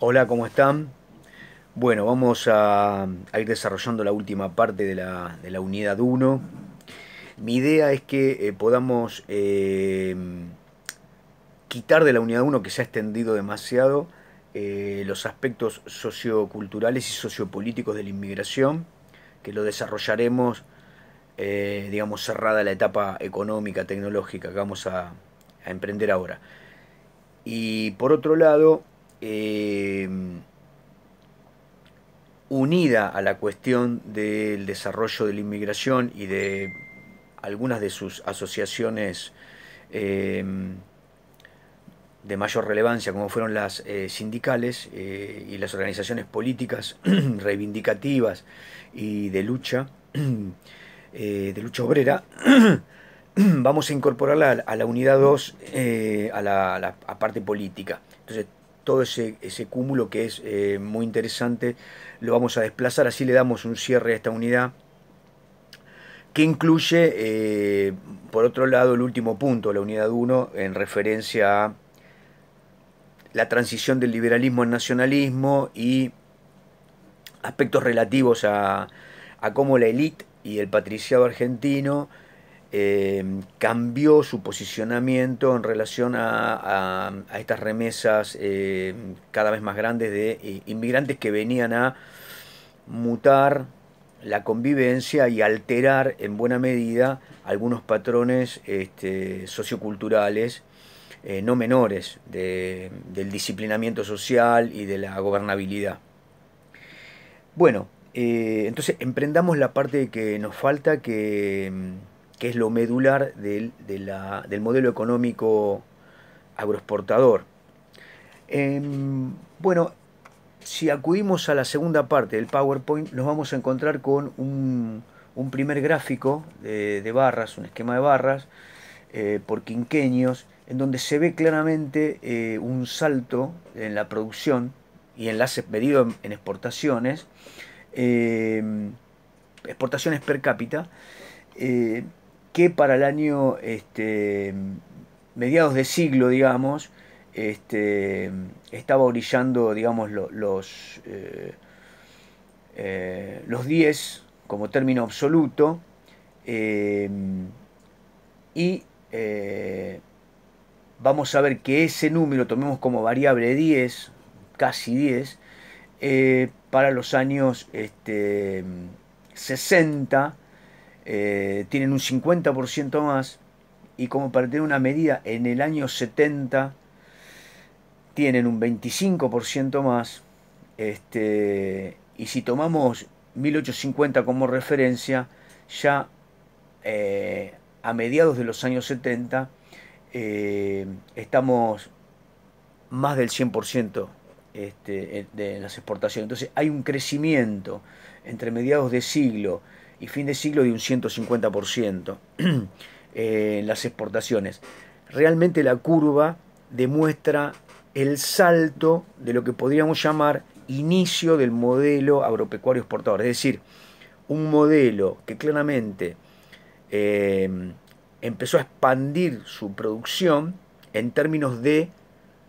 Hola, ¿cómo están? Bueno, vamos a, ir desarrollando la última parte de la, unidad 1. Mi idea es que eh, podamos em, quitar de la unidad 1, que se ha extendido demasiado, eh, los aspectos socioculturales y sociopolíticos de la inmigración, que lo desarrollaremos, eh, digamos, cerrada la etapa económica, tecnológica que vamos a emprender ahora. Y por otro lado, Em, unida a la cuestión del desarrollo de la inmigración y de algunas de sus asociaciones em, de mayor relevancia, como fueron las eh, sindicales eh, y las organizaciones políticas reivindicativas y de lucha, eh, de lucha obrera, vamos a incorporarla a la unidad 2, a la, parte política. Entonces, todo ese, cúmulo que es eh, muy interesante, lo vamos a desplazar, así le damos un cierre a esta unidad, que incluye, eh, por otro lado, el último punto, la unidad 1, en referencia a la transición del liberalismo al nacionalismo y aspectos relativos a, a cómo la élite y el patriciado argentino eh, cambió su posicionamiento en relación a, estas remesas eh, cada vez más grandes de inmigrantes que venían a mutar la convivencia y alterar en buena medida algunos patrones este, socioculturales eh, no menores del disciplinamiento social y de la gobernabilidad. Bueno, entonces emprendamos la parte que nos falta que mm, que es lo medular del, modelo económico agroexportador. Em, bueno, si acudimos a la segunda parte del PowerPoint, nos vamos a encontrar con un, primer gráfico de, barras, un esquema de barras eh, por quinqueños, en donde se ve claramente eh, un salto en la producción y enlaces medido en, en exportaciones, em, exportaciones per cápita, eh, que para el año este, mediados de siglo, digamos, este, estaba orillando, digamos, los, eh, eh, los 10 como término absoluto eh, y vamos a ver que ese número tomemos como variable 10, casi 10, para los años este, 60 eh, tienen un 50% más y como para tener una medida, en el año 70 tienen un 25% más. Este, y si tomamos 1850 como referencia, ya eh, a mediados de los años 70 eh, estamos más del 100% este, de las exportaciones. Entonces hay un crecimiento entre mediados de siglo y fin de siglo de un 150% eh, en las exportaciones. Realmente la curva demuestra el salto de lo que podríamos llamar inicio del modelo agropecuario exportador, es decir, un modelo que claramente eh, empezó a expandir su producción en términos de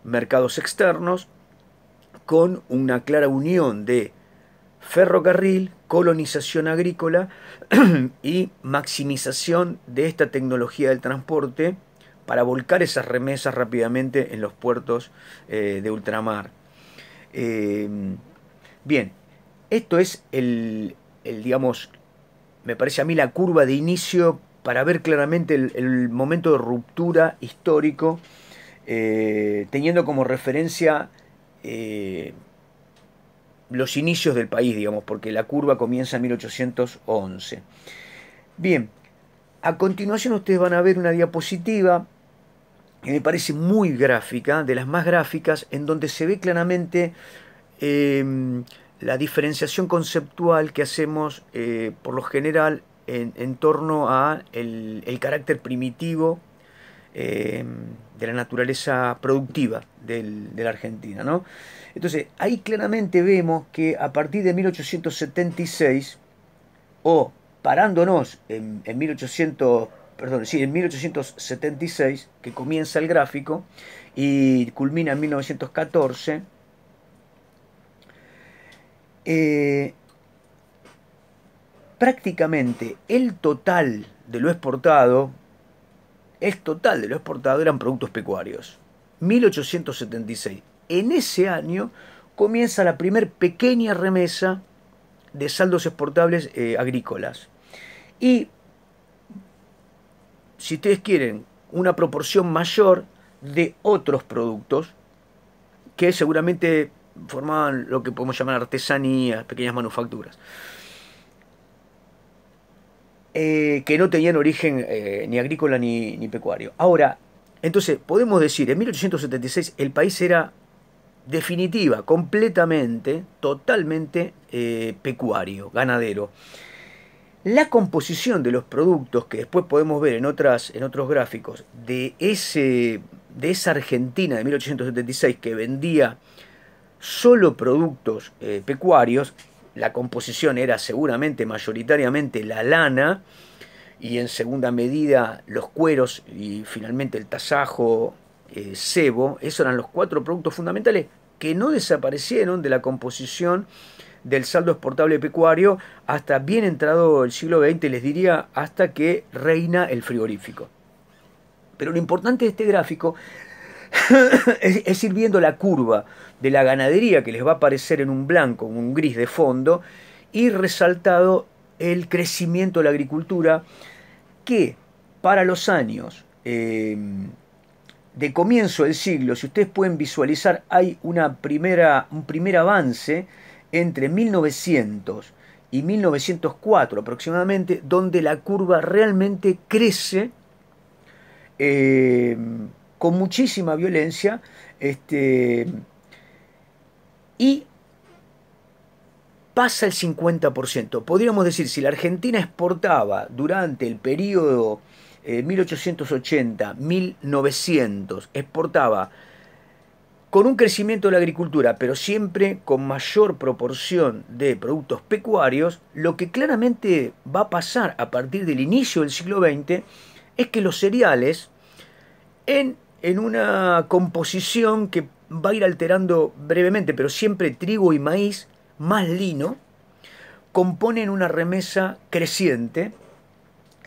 mercados externos con una clara unión de ferrocarril, colonización agrícola y maximización de esta tecnología del transporte para volcar esas remesas rápidamente en los puertos eh, de ultramar. Em, bien, esto es el, digamos, me parece a mí la curva de inicio para ver claramente el, momento de ruptura histórico, eh, teniendo como referencia eh, los inicios del país, digamos, porque la curva comienza en 1811. Bien, a continuación ustedes van a ver una diapositiva que me parece muy gráfica, de las más gráficas, en donde se ve claramente em, la diferenciación conceptual que hacemos eh, por lo general en, torno a el carácter primitivo eh, de la naturaleza productiva de la Argentina. ¿no? Entonces, ahí claramente vemos que a partir de 1876, o parándonos en, perdón, sí, en 1876, que comienza el gráfico y culmina en 1914, eh, prácticamente el total de lo exportado el total de lo exportado eran productos pecuarios. 1876. En ese año comienza la primer pequeña remesa de saldos exportables eh, agrícolas. Y si ustedes quieren una proporción mayor de otros productos que seguramente formaban lo que podemos llamar artesanías, pequeñas manufacturas. Eh, que no tenían origen eh, ni agrícola ni, pecuario. Ahora, entonces podemos decir, en 1876 el país era definitiva, completamente, totalmente eh, pecuario, ganadero. La composición de los productos que después podemos ver en, otras, en otros gráficos de, ese, de esa Argentina de 1876 que vendía solo productos pecuarios la composición era seguramente mayoritariamente la lana y en segunda medida los cueros y finalmente el tasajo, eh, sebo. cebo, esos eran los cuatro productos fundamentales que no desaparecieron de la composición del saldo exportable pecuario hasta bien entrado el siglo XX, les diría, hasta que reina el frigorífico. Pero lo importante de este gráfico es, ir viendo la curva de la ganadería que les va a aparecer en un blanco, en un gris de fondo, y resaltado el crecimiento de la agricultura que para los años em, de comienzo del siglo, si ustedes pueden visualizar, hay una primera, un primer avance entre 1900 y 1904 aproximadamente, donde la curva realmente crece em, con muchísima violencia, este, y pasa el 50%. Podríamos decir, si la Argentina exportaba durante el periodo 1880-1900, eh, exportaba con un crecimiento de la agricultura, pero siempre con mayor proporción de productos pecuarios, lo que claramente va a pasar a partir del inicio del siglo XX es que los cereales en en una composición que va a ir alterando brevemente, pero siempre trigo y maíz, más lino, componen una remesa creciente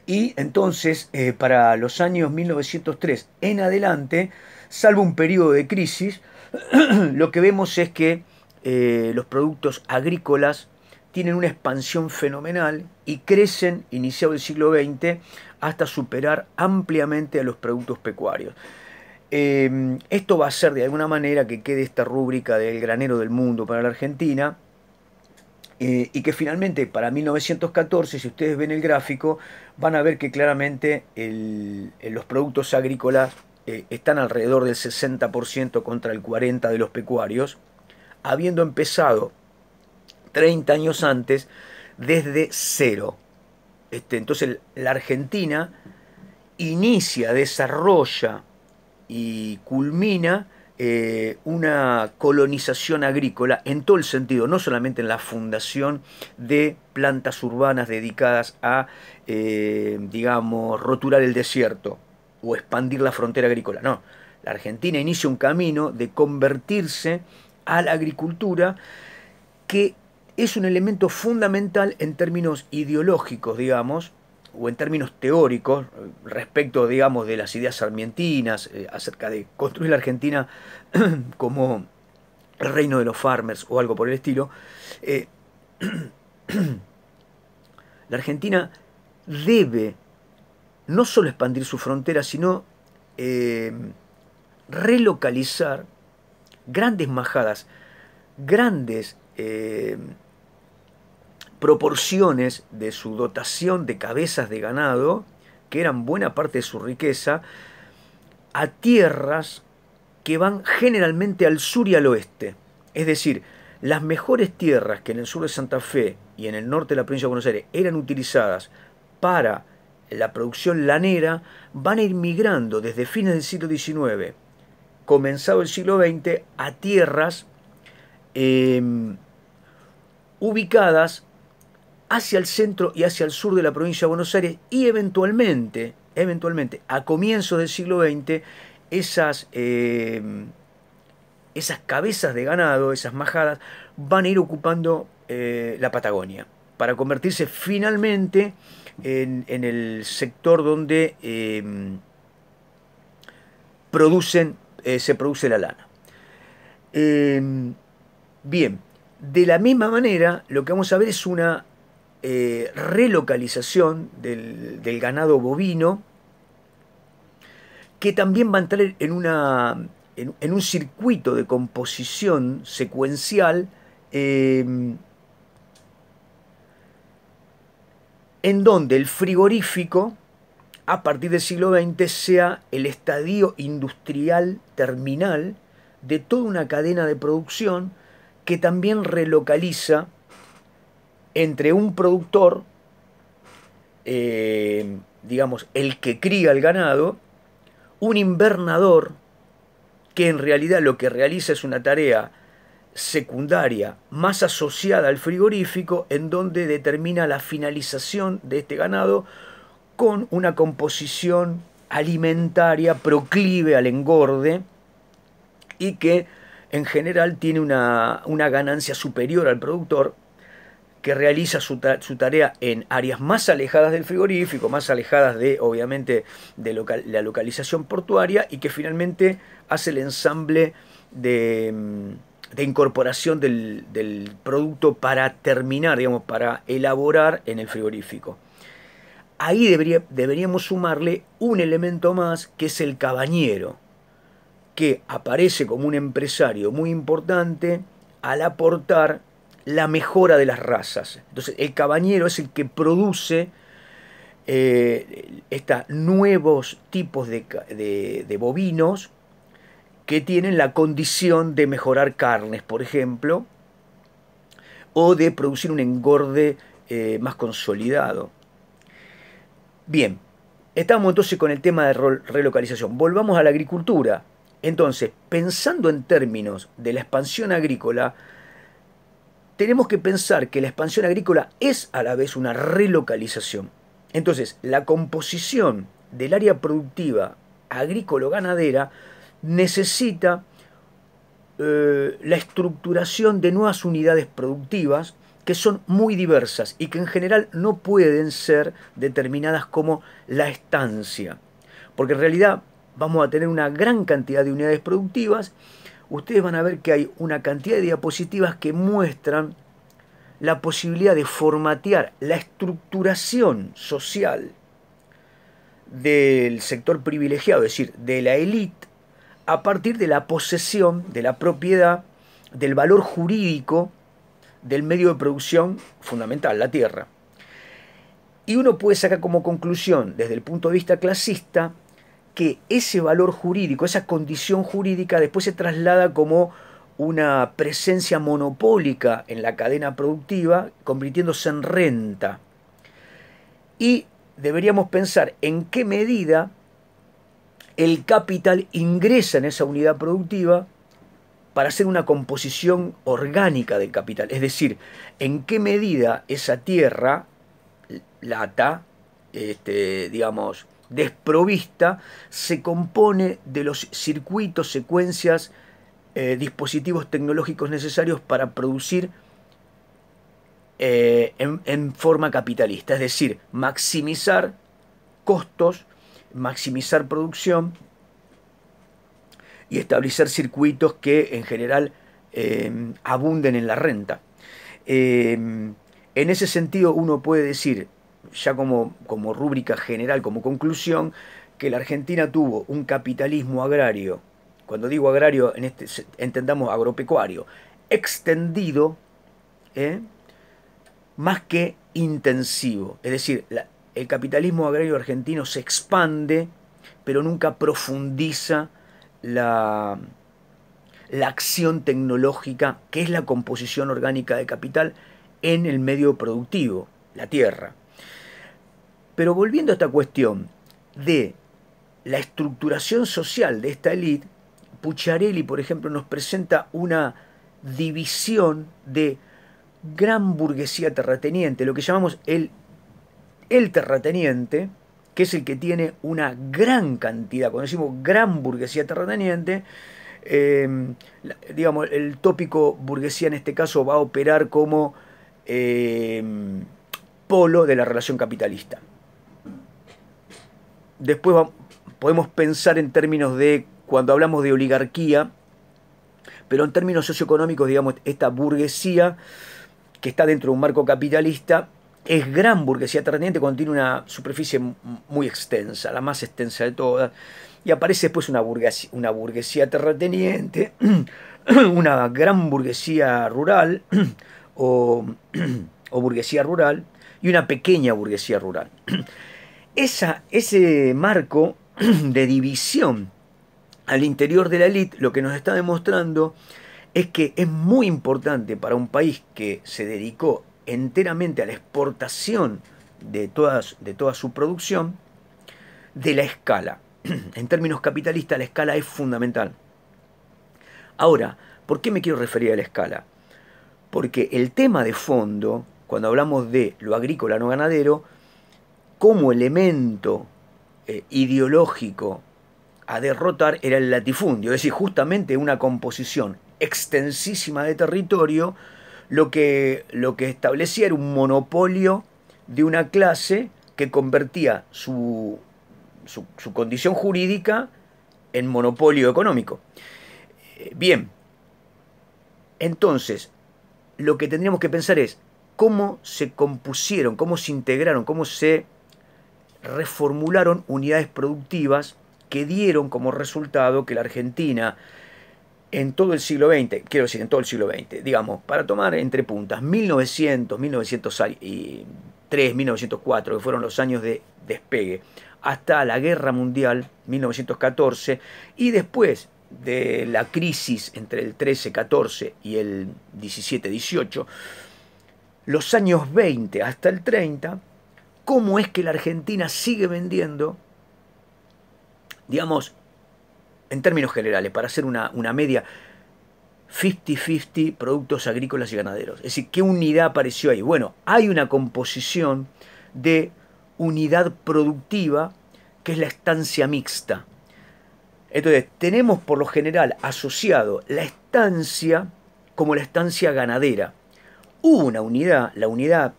y entonces eh, para los años 1903 en adelante, salvo un periodo de crisis, lo que vemos es que eh, los productos agrícolas tienen una expansión fenomenal y crecen, iniciado el siglo XX, hasta superar ampliamente a los productos pecuarios. Em, esto va a ser de alguna manera que quede esta rúbrica del granero del mundo para la Argentina. Eh, y que finalmente para 1914, si ustedes ven el gráfico, van a ver que claramente los productos agrícolas eh, están alrededor del 60% contra el 40% de los pecuarios, habiendo empezado 30 años antes desde cero. Este, entonces la Argentina inicia, desarrolla y culmina eh, una colonización agrícola en todo el sentido, no solamente en la fundación de plantas urbanas dedicadas a, eh, digamos, roturar el desierto o expandir la frontera agrícola, no. La Argentina inicia un camino de convertirse a la agricultura que es un elemento fundamental en términos ideológicos, digamos, o en términos teóricos respecto, digamos, de las ideas argentinas eh, acerca de construir la Argentina como reino de los farmers o algo por el estilo, eh, la Argentina debe no solo expandir su frontera, sino eh, relocalizar grandes majadas, grandes proporciones de su dotación de cabezas de ganado, que eran buena parte de su riqueza, a tierras que van generalmente al sur y al oeste. Es decir, las mejores tierras que en el sur de Santa Fe y en el norte de la provincia de Buenos Aires eran utilizadas para la producción lanera, van a ir migrando desde fines del siglo XIX, comenzado el siglo XX, a tierras em, ubicadas hacia el centro y hacia el sur de la provincia de Buenos Aires y eventualmente, eventualmente a comienzos del siglo XX, esas, eh, esas cabezas de ganado, esas majadas, van a ir ocupando eh, la Patagonia para convertirse finalmente en, el sector donde eh, producen, se produce la lana. bien, de la misma manera, lo que vamos a ver es una eh, relocalización del, ganado bovino, que también va a entrar en, un circuito de composición secuencial em, en donde el frigorífico, a partir del siglo XX, sea el estadio industrial terminal de toda una cadena de producción que también relocaliza entre un productor, eh, digamos, el que cría el ganado, un invernador, que en realidad lo que realiza es una tarea secundaria más asociada al frigorífico, en donde determina la finalización de este ganado con una composición alimentaria proclive al engorde y que en general tiene una, una ganancia superior al productor que realiza su, tarea en áreas más alejadas del frigorífico, más alejadas de, obviamente, de la localización portuaria y que finalmente hace el ensamble de, mm, incorporación del, producto para terminar, digamos, para elaborar en el frigorífico. Ahí deberíamos sumarle un elemento más que es el cabañero, que aparece como un empresario muy importante al aportar la mejora de las razas. Entonces, el cabañero es el que produce eh, estos nuevos tipos de, bovinos que tienen la condición de mejorar carnes, por ejemplo, o de producir un engorde eh, más consolidado. Bien, estamos entonces con el tema de relocalización. Volvamos a la agricultura. Entonces, pensando en términos de la expansión agrícola, tenemos que pensar que la expansión agrícola es a la vez una relocalización. Entonces, la composición del área productiva agrícola-ganadera necesita eh, la estructuración de nuevas unidades productivas que son muy diversas y que en general no pueden ser determinadas como la estancia. Porque en realidad vamos a tener una gran cantidad de unidades productivas ustedes van a ver que hay una cantidad de diapositivas que muestran la posibilidad de formatear la estructuración social del sector privilegiado, es decir, de la élite, a partir de la posesión, de la propiedad, del valor jurídico del medio de producción fundamental, la tierra. Y uno puede sacar como conclusión, desde el punto de vista clasista, que ese valor jurídico, esa condición jurídica, después se traslada como una presencia monopólica en la cadena productiva, convirtiéndose en renta. Y deberíamos pensar en qué medida el capital ingresa en esa unidad productiva para hacer una composición orgánica del capital. Es decir, en qué medida esa tierra, lata, este, digamos, desprovista se compone de los circuitos, secuencias, eh, dispositivos tecnológicos necesarios para producir eh, en, forma capitalista, es decir, maximizar costos, maximizar producción y establecer circuitos que en general eh, abunden en la renta. en ese sentido uno puede decir ya como, rúbrica general, como conclusión, que la Argentina tuvo un capitalismo agrario, cuando digo agrario, en este, entendamos agropecuario, extendido, ¿eh? más que intensivo. Es decir, el capitalismo agrario argentino se expande, pero nunca profundiza la, la acción tecnológica, que es la composición orgánica de capital, en el medio productivo, la tierra. Pero volviendo a esta cuestión de la estructuración social de esta élite, pucharelli por ejemplo, nos presenta una división de gran burguesía terrateniente, lo que llamamos el, el terrateniente, que es el que tiene una gran cantidad, cuando decimos gran burguesía terrateniente, eh, digamos, el tópico burguesía en este caso va a operar como eh, polo de la relación capitalista después podemos pensar en términos de, cuando hablamos de oligarquía, pero en términos socioeconómicos, digamos, esta burguesía que está dentro de un marco capitalista, es gran burguesía terrateniente cuando tiene una superficie muy extensa, la más extensa de todas. Y aparece después una burguesía, una burguesía terrateniente, una gran burguesía rural o burguesía rural y una pequeña burguesía rural. Esa, ese marco de división al interior de la elite lo que nos está demostrando es que es muy importante para un país que se dedicó enteramente a la exportación de, de toda su producción, de la escala. En términos capitalistas, la escala es fundamental. Ahora, ¿por qué me quiero referir a la escala? Porque el tema de fondo, cuando hablamos de lo agrícola no ganadero, como elemento eh, ideológico a derrotar era el latifundio, es decir, justamente una composición extensísima de territorio, lo que, lo que establecía era un monopolio de una clase que convertía su condición jurídica en monopolio económico. Eh, bien, entonces, lo que tendríamos que pensar es cómo se compusieron, cómo se integraron, cómo se reformularon unidades productivas que dieron como resultado que la Argentina en todo el siglo XX, quiero decir, en todo el siglo XX, digamos, para tomar entre puntas, 1900, 1903, 1904, que fueron los años de despegue, hasta la Guerra Mundial, 1914, y después de la crisis entre el 13-14 y el 17-18, los años 20 hasta el 30, cómo es que la Argentina sigue vendiendo, digamos, en términos generales, para hacer una, media, 50-50 productos agrícolas y ganaderos. Es decir, ¿qué unidad apareció ahí? Bueno, hay una composición de unidad productiva que es la estancia mixta. Entonces, tenemos por lo general asociado la estancia como la estancia ganadera. Hubo una unidad, la unidad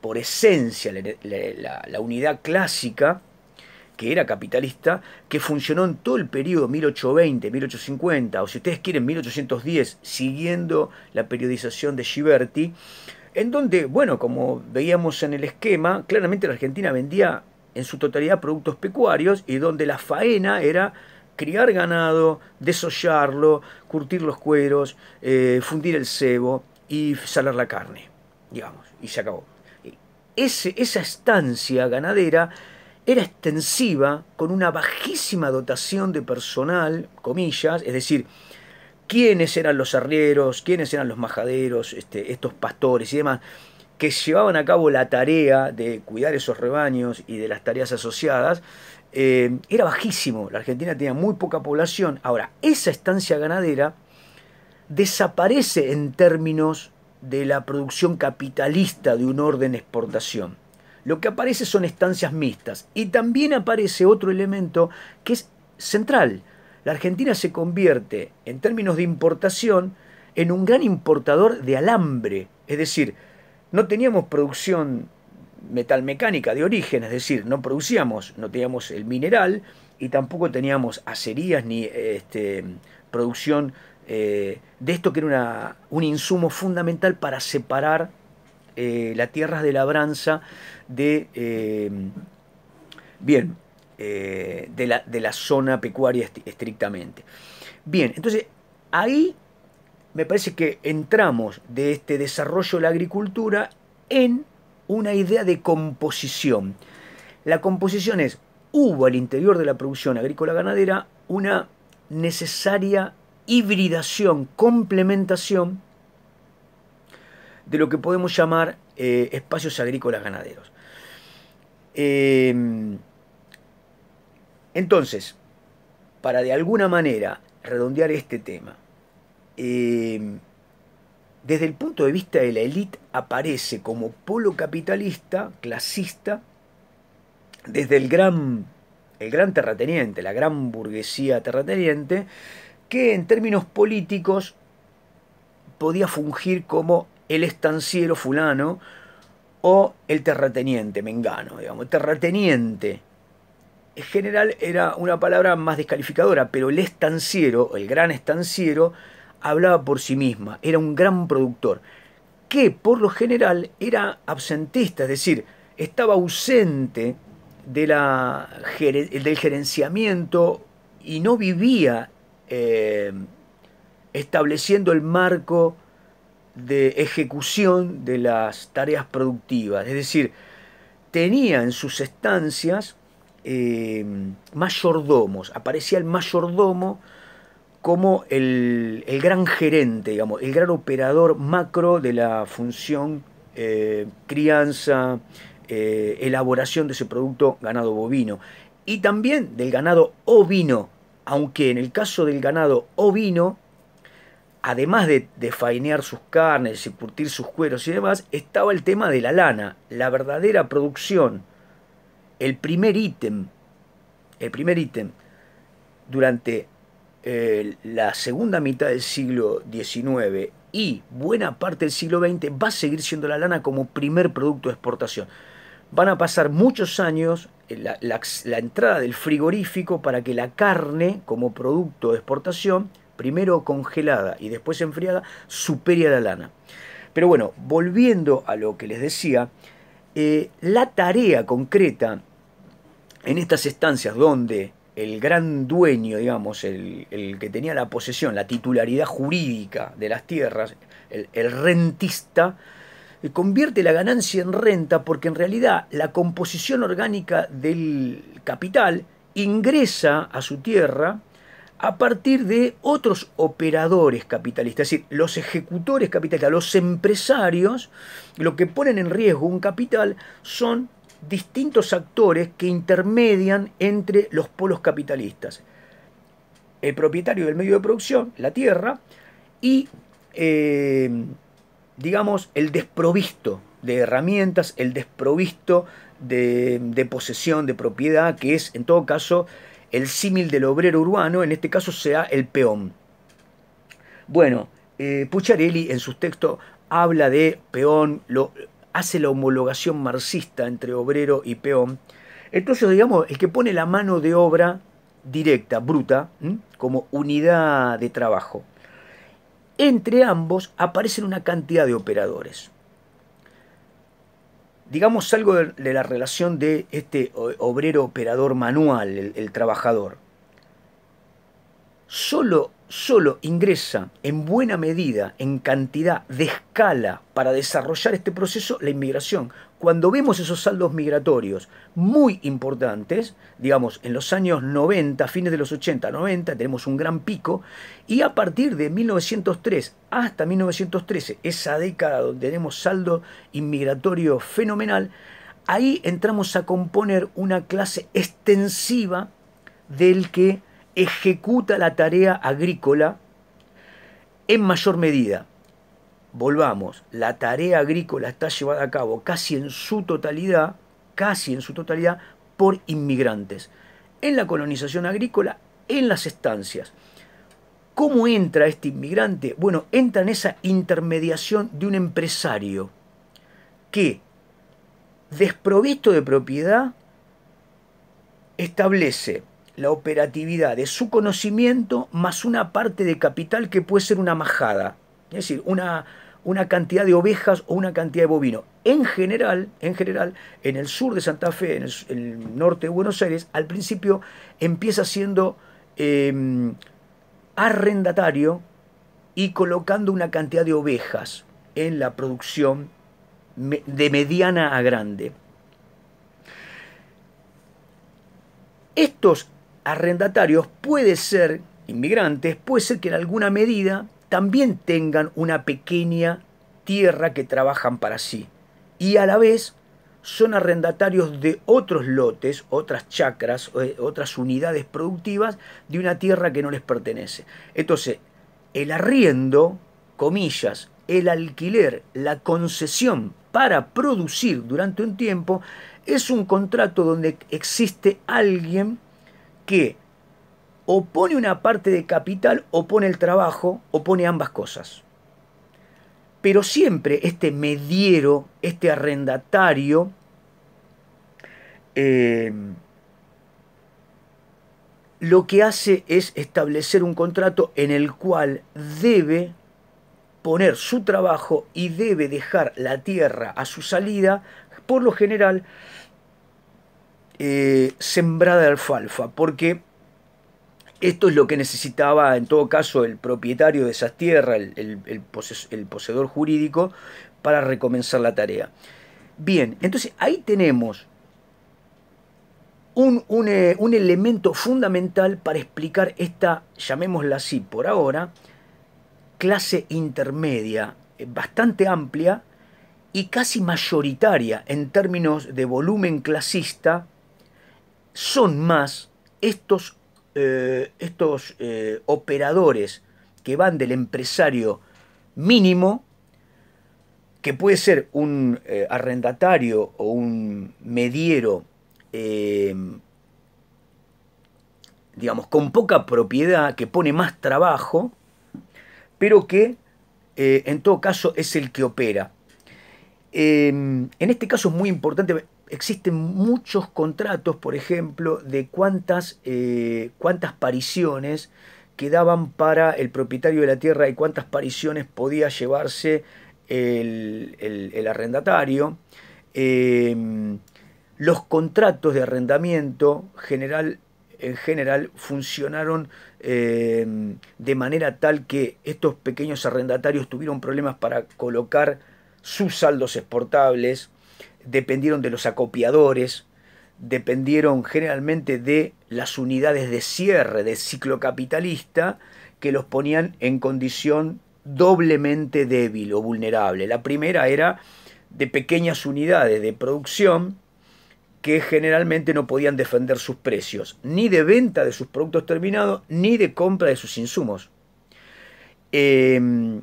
por esencia la, unidad clásica, que era capitalista, que funcionó en todo el periodo 1820, 1850, o si ustedes quieren 1810, siguiendo la periodización de Giberti, en donde, bueno, como veíamos en el esquema, claramente la Argentina vendía en su totalidad productos pecuarios y donde la faena era criar ganado, desollarlo, curtir los cueros, eh, fundir el cebo y salar la carne, digamos, y se acabó esa estancia ganadera era extensiva con una bajísima dotación de personal, comillas, es decir, quiénes eran los arrieros, quiénes eran los majaderos, este, estos pastores y demás, que llevaban a cabo la tarea de cuidar esos rebaños y de las tareas asociadas, eh, era bajísimo. La Argentina tenía muy poca población. Ahora, esa estancia ganadera desaparece en términos de la producción capitalista de un orden de exportación. Lo que aparece son estancias mixtas y también aparece otro elemento que es central. La Argentina se convierte, en términos de importación, en un gran importador de alambre. Es decir, no teníamos producción metalmecánica de origen, es decir, no producíamos, no teníamos el mineral y tampoco teníamos acerías ni este, producción eh, de esto que era un insumo fundamental para separar eh, las tierras de labranza de, eh, bien, de, la, de la zona pecuaria estrictamente. Bien, entonces ahí me parece que entramos de este desarrollo de la agricultura en una idea de composición. La composición es, hubo al interior de la producción agrícola ganadera una necesaria hibridación, complementación de lo que podemos llamar eh, espacios agrícolas ganaderos. Em, entonces, para de alguna manera redondear este tema, em, desde el punto de vista de la élite aparece como polo capitalista, clasista, desde el gran, el gran terrateniente, la gran burguesía terrateniente, que en términos políticos podía fungir como el estanciero fulano o el terrateniente, mengano, digamos, terrateniente. En general era una palabra más descalificadora, pero el estanciero, el gran estanciero, hablaba por sí misma, era un gran productor, que por lo general era absentista, es decir, estaba ausente del gerenciamiento y no vivía eh, estableciendo el marco de ejecución de las tareas productivas. Es decir, tenía en sus estancias eh, mayordomos, aparecía el mayordomo como el, gran gerente, digamos, el gran operador macro de la función eh, crianza, elaboración de ese producto ganado bovino y también del ganado ovino, aunque en el caso del ganado ovino, además de, de, fainear sus carnes y curtir sus cueros y demás, estaba el tema de la lana, la verdadera producción, el primer ítem, el primer ítem durante eh, la segunda mitad del siglo XIX y buena parte del siglo XX va a seguir siendo la lana como primer producto de exportación. Van a pasar muchos años la, entrada del frigorífico para que la carne, como producto de exportación, primero congelada y después enfriada, supere a la lana. Pero bueno, volviendo a lo que les decía, eh, la tarea concreta en estas estancias donde el gran dueño, digamos, el, que tenía la posesión, la titularidad jurídica de las tierras, el rentista, eh, convierte la ganancia en renta porque en realidad la composición orgánica del capital ingresa a su tierra a partir de otros operadores capitalistas, es decir, los ejecutores capitalistas, los empresarios, lo que ponen en riesgo un capital son distintos actores que intermedian entre los polos capitalistas. El propietario del medio de producción, la tierra, y eh, digamos, el desprovisto de herramientas, el desprovisto de, posesión, de propiedad, que es en todo caso el símil del obrero urbano, en este caso sea el peón. Bueno, eh, en sus textos habla de peón, lo, hace la homologación marxista entre obrero y peón. Entonces, digamos, el que pone la mano de obra directa, bruta, como unidad de trabajo entre ambos aparecen una cantidad de operadores. Digamos algo de, la relación de este obrero-operador manual, el, el trabajador. Solo solo ingresa en buena medida, en cantidad, de escala, para desarrollar este proceso, la inmigración. Cuando vemos esos saldos migratorios muy importantes, digamos, en los años 90, fines de los 80, 90, tenemos un gran pico, y a partir de 1903 hasta 1913, esa década donde tenemos saldo inmigratorio fenomenal, ahí entramos a componer una clase extensiva del que ejecuta la tarea agrícola en mayor medida. Volvamos, la tarea agrícola está llevada a cabo casi en su totalidad, casi en su totalidad, por inmigrantes. En la colonización agrícola, en las estancias. ¿Cómo entra este inmigrante? Bueno, entra en esa intermediación de un empresario que, desprovisto de propiedad, establece la operatividad de su conocimiento más una parte de capital que puede ser una majada, es decir, una, una cantidad de ovejas o una cantidad de bovino. En general, en general, en el sur de Santa Fe, en el, norte de Buenos Aires, al principio empieza siendo em, arrendatario y colocando una cantidad de ovejas en la producción de mediana a grande. Estos arrendatarios puede ser, inmigrantes, puede ser que en alguna medida también tengan una pequeña tierra que trabajan para sí. Y a la vez son arrendatarios de otros lotes, otras chacras, eh, otras unidades productivas de una tierra que no les pertenece. Entonces, el arriendo, comillas, el alquiler, la concesión para producir durante un tiempo, es un contrato donde existe alguien que o pone una parte de capital o pone el trabajo o pone ambas cosas. Pero siempre este mediero, este arrendatario, eh, lo que hace es establecer un contrato en el cual debe poner su trabajo y debe dejar la tierra a su salida, por lo general eh, sembrada de alfalfa, porque esto es lo que necesitaba en todo caso el propietario de esas tierras, el, poseedor jurídico, para recomenzar la tarea. Bien, entonces ahí tenemos eh, un, elemento fundamental para explicar esta, llamémosla así por ahora, clase intermedia, eh, bastante amplia y casi mayoritaria en términos de volumen clasista son más estos, eh, estos eh, operadores que van del empresario mínimo, que puede ser un eh, arrendatario o un mediero, digamos, con poca propiedad, que pone más trabajo, pero que en todo caso es el que opera. en este caso es muy importante existen muchos contratos, por ejemplo, de cuántas, eh, cuántas pariciones quedaban para el propietario de la tierra y cuántas pariciones podía llevarse el, arrendatario. Em, los contratos de arrendamiento general, en general funcionaron em, de manera tal que estos pequeños arrendatarios tuvieron problemas para colocar sus saldos exportables, dependieron de los acopiadores, dependieron generalmente de las unidades de cierre de ciclo capitalista que los ponían en condición doblemente débil o vulnerable. La primera era de pequeñas unidades de producción que generalmente no podían defender sus precios, ni de venta de sus productos terminados, ni de compra de sus insumos. Em,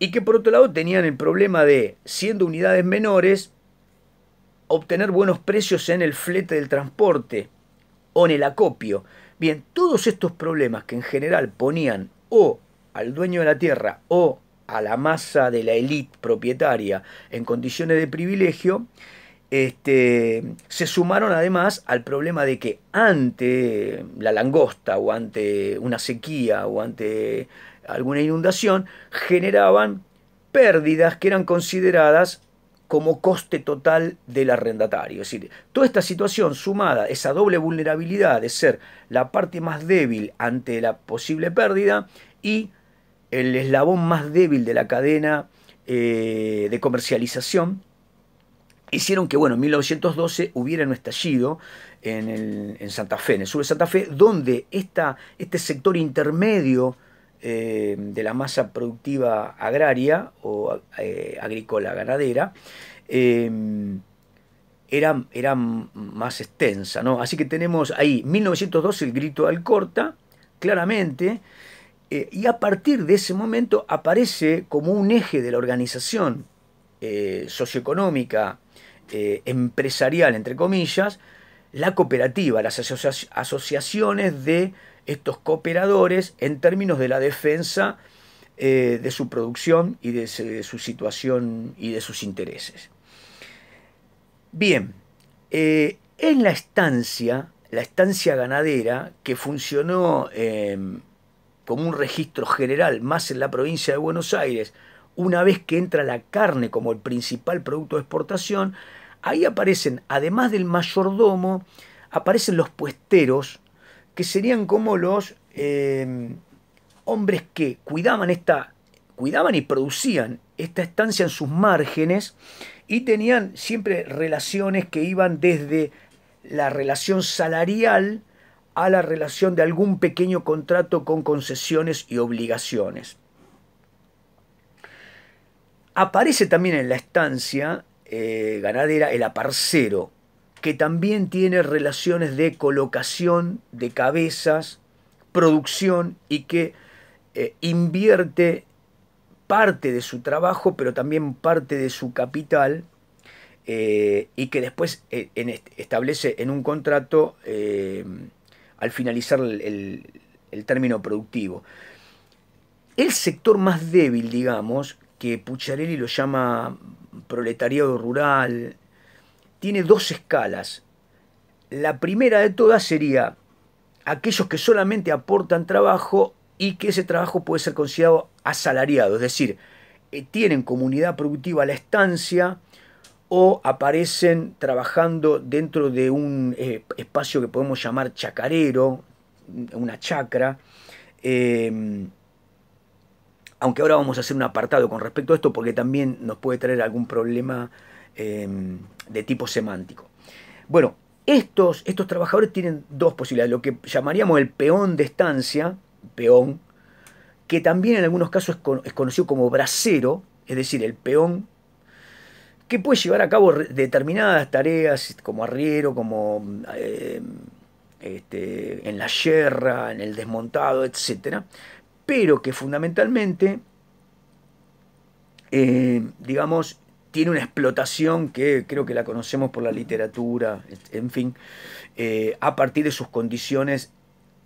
y que por otro lado tenían el problema de, siendo unidades menores, obtener buenos precios en el flete del transporte o en el acopio. Bien, todos estos problemas que en general ponían o al dueño de la tierra o a la masa de la élite propietaria en condiciones de privilegio, este, se sumaron además al problema de que ante la langosta o ante una sequía o ante alguna inundación generaban pérdidas que eran consideradas como coste total del arrendatario. Es decir, toda esta situación sumada, esa doble vulnerabilidad de ser la parte más débil ante la posible pérdida y el eslabón más débil de la cadena eh, de comercialización, hicieron que, bueno, en 1912 hubiera un estallido en, el, Santa Fe, en el sur de Santa Fe, donde este sector intermedio eh, de la masa productiva agraria o eh, agrícola ganadera eh, era, más extensa. ¿no? Así que tenemos ahí 1912 el grito al corta, claramente, y a partir de ese momento aparece como un eje de la organización socioeconómica, empresarial, entre comillas, la cooperativa, las asociaciones de estos cooperadores en términos de la defensa eh, de su producción y de, su situación y de sus intereses. Bien, eh, en la estancia, la estancia ganadera, que funcionó em, como un registro general más en la provincia de Buenos Aires, una vez que entra la carne como el principal producto de exportación, ahí aparecen, además del mayordomo, aparecen los puesteros, que serían como los em, hombres que cuidaban esta, cuidaban y producían esta estancia en sus márgenes y tenían siempre relaciones que iban desde la relación salarial a la relación de algún pequeño contrato con concesiones y obligaciones. Aparece también en la estancia eh, ganadera el aparcero, que también tiene relaciones de colocación de cabezas, producción y que eh, invierte parte de su trabajo, pero también parte de su capital, eh, y que después eh, establece en un contrato al finalizar el, el término productivo. El sector más débil, digamos, que pucharelli lo llama proletariado rural, tiene dos escalas. La primera de todas sería aquellos que solamente aportan trabajo y que ese trabajo puede ser considerado asalariado, es decir, eh, tienen comunidad productiva a la estancia o aparecen trabajando dentro de un eh, espacio que podemos llamar chacarero, una chacra. Em, aunque ahora vamos a hacer un apartado con respecto a esto porque también nos puede traer algún problema em, de tipo semántico. Bueno, estos, estos trabajadores tienen dos posibilidades, lo que llamaríamos el peón de estancia, peón, que también en algunos casos es, conocido como bracero, es decir, el peón que puede llevar a cabo determinadas tareas como arriero, como eh, este, en la yerra, en el desmontado, etc. Pero que fundamentalmente, eh, digamos, tiene una explotación que creo que la conocemos por la literatura, en fin, eh, a partir de sus condiciones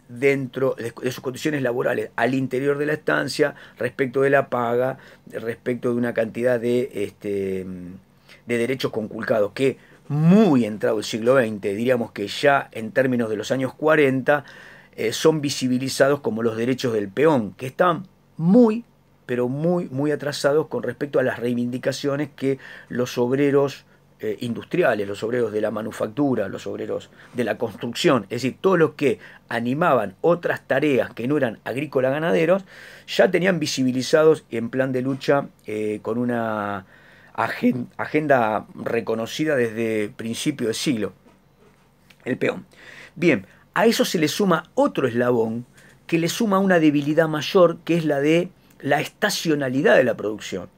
dentro de, sus condiciones laborales al interior de la estancia respecto de la paga, respecto de una cantidad de, este, de derechos conculcados que muy entrado el siglo XX, diríamos que ya en términos de los años 40, eh, son visibilizados como los derechos del peón, que están muy pero muy, muy atrasados con respecto a las reivindicaciones que los obreros eh, industriales, los obreros de la manufactura, los obreros de la construcción, es decir, todos los que animaban otras tareas que no eran agrícola-ganaderos, ya tenían visibilizados en plan de lucha eh, con una agenda reconocida desde principio de siglo, el peón. Bien, a eso se le suma otro eslabón que le suma una debilidad mayor, que es la de la estacionalidad de la producción.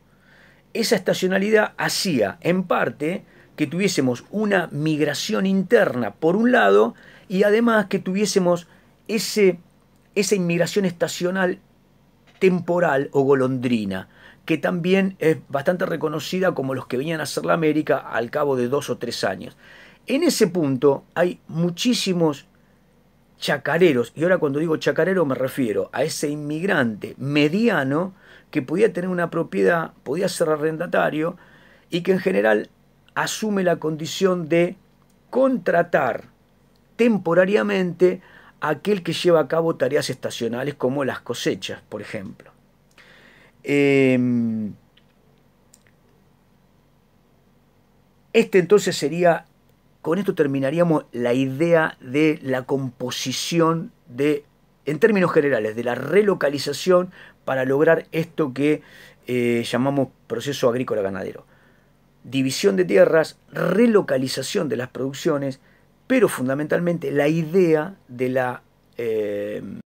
Esa estacionalidad hacía, en parte, que tuviésemos una migración interna, por un lado, y además que tuviésemos ese, esa inmigración estacional temporal o golondrina, que también es bastante reconocida como los que venían a hacer la América al cabo de dos o tres años. En ese punto hay muchísimos chacareros, y ahora cuando digo chacarero me refiero a ese inmigrante mediano que podía tener una propiedad, podía ser arrendatario y que en general asume la condición de contratar temporariamente a aquel que lleva a cabo tareas estacionales como las cosechas, por ejemplo. Em, este entonces sería con esto terminaríamos la idea de la composición de, en términos generales, de la relocalización para lograr esto que eh, llamamos proceso agrícola ganadero. División de tierras, relocalización de las producciones, pero fundamentalmente la idea de la... Eh,